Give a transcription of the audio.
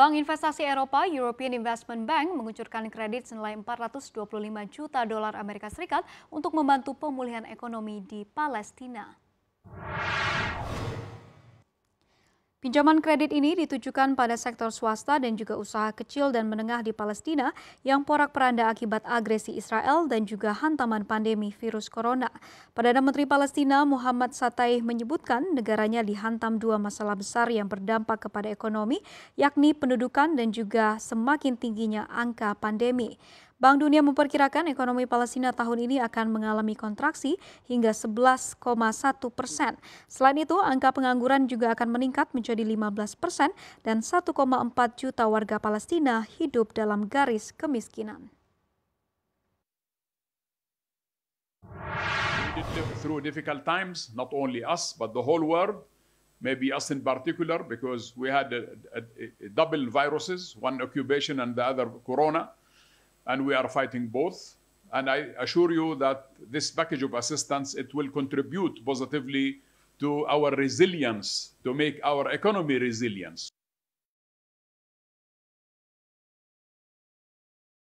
Bank Investasi Eropa European Investment Bank mengucurkan kredit senilai 425 juta dolar Amerika Serikat untuk membantu pemulihan ekonomi di Palestina. Pinjaman kredit ini ditujukan pada sektor swasta dan juga usaha kecil dan menengah di Palestina yang porak-peranda akibat agresi Israel dan juga hantaman pandemi virus corona. Perdana Menteri Palestina Muhammad Sataih menyebutkan negaranya dihantam dua masalah besar yang berdampak kepada ekonomi, yakni pendudukan dan juga semakin tingginya angka pandemi. Bank Dunia memperkirakan ekonomi Palestina tahun ini akan mengalami kontraksi hingga 11,1 persen. Selain itu, angka pengangguran juga akan meningkat menjadi 15 persen dan 1,4 juta warga Palestina hidup dalam garis kemiskinan. Through difficult times, not only us, but the whole world, maybe us in particular, because we had a, a, a double viruses, one occupation and the other corona. and we are fighting both. And I assure you that this package of assistance, it will contribute positively to our resilience, to make our economy resilient.